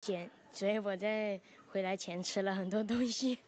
减，所以我在回来前吃了很多东西。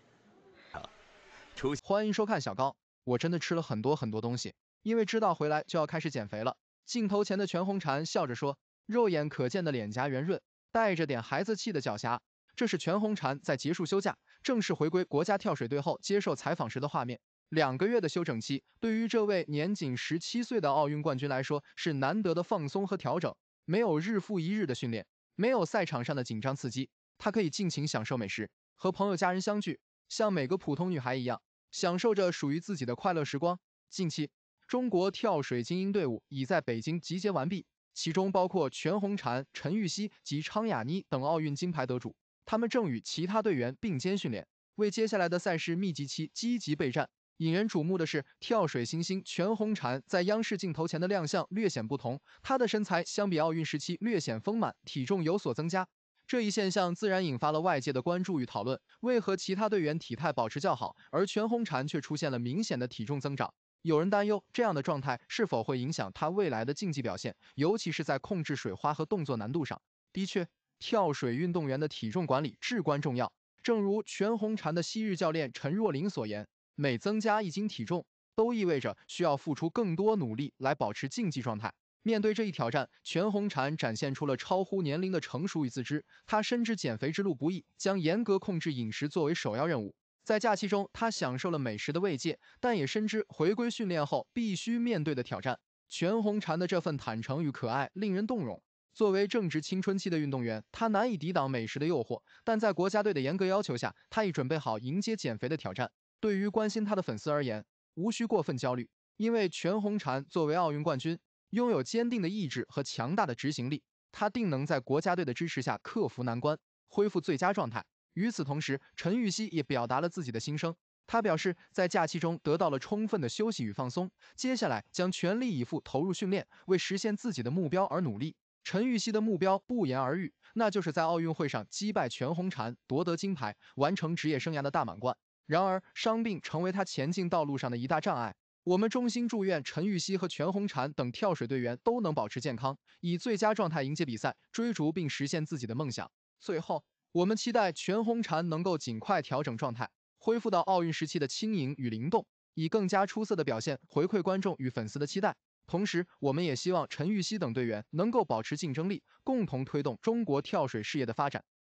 欢迎收看小高，我真的吃了很多很多东西，因为知道回来就要开始减肥了。镜头前的全红婵笑着说，肉眼可见的脸颊圆润，带着点孩子气的狡黠。这是全红婵在结束休假、正式回归国家跳水队后接受采访时的画面。两个月的休整期，对于这位年仅十七岁的奥运冠军来说，是难得的放松和调整，没有日复一日的训练。没有赛场上的紧张刺激，她可以尽情享受美食和朋友家人相聚，像每个普通女孩一样，享受着属于自己的快乐时光。近期，中国跳水精英队伍已在北京集结完毕，其中包括全红婵、陈芋汐及昌雅妮等奥运金牌得主，他们正与其他队员并肩训练，为接下来的赛事密集期积极备战。引人瞩目的是，跳水新星全红婵在央视镜头前的亮相略显不同。她的身材相比奥运时期略显丰满，体重有所增加。这一现象自然引发了外界的关注与讨论：为何其他队员体态保持较好，而全红婵却出现了明显的体重增长？有人担忧，这样的状态是否会影响她未来的竞技表现，尤其是在控制水花和动作难度上。的确，跳水运动员的体重管理至关重要。正如全红婵的昔日教练陈若琳所言。每增加一斤体重，都意味着需要付出更多努力来保持竞技状态。面对这一挑战，全红婵展现出了超乎年龄的成熟与自知。她深知减肥之路不易，将严格控制饮食作为首要任务。在假期中，她享受了美食的慰藉，但也深知回归训练后必须面对的挑战。全红婵的这份坦诚与可爱令人动容。作为正值青春期的运动员，她难以抵挡美食的诱惑，但在国家队的严格要求下，她已准备好迎接减肥的挑战。对于关心他的粉丝而言，无需过分焦虑，因为全红婵作为奥运冠军，拥有坚定的意志和强大的执行力，他定能在国家队的支持下克服难关，恢复最佳状态。与此同时，陈芋汐也表达了自己的心声，他表示在假期中得到了充分的休息与放松，接下来将全力以赴投入训练，为实现自己的目标而努力。陈芋汐的目标不言而喻，那就是在奥运会上击败全红婵，夺得金牌，完成职业生涯的大满贯。然而，伤病成为他前进道路上的一大障碍。我们衷心祝愿陈芋汐和全红婵等跳水队员都能保持健康，以最佳状态迎接比赛，追逐并实现自己的梦想。最后，我们期待全红婵能够尽快调整状态，恢复到奥运时期的轻盈与灵动，以更加出色的表现回馈观众与粉丝的期待。同时，我们也希望陈芋汐等队员能够保持竞争力，共同推动中国跳水事业的发展。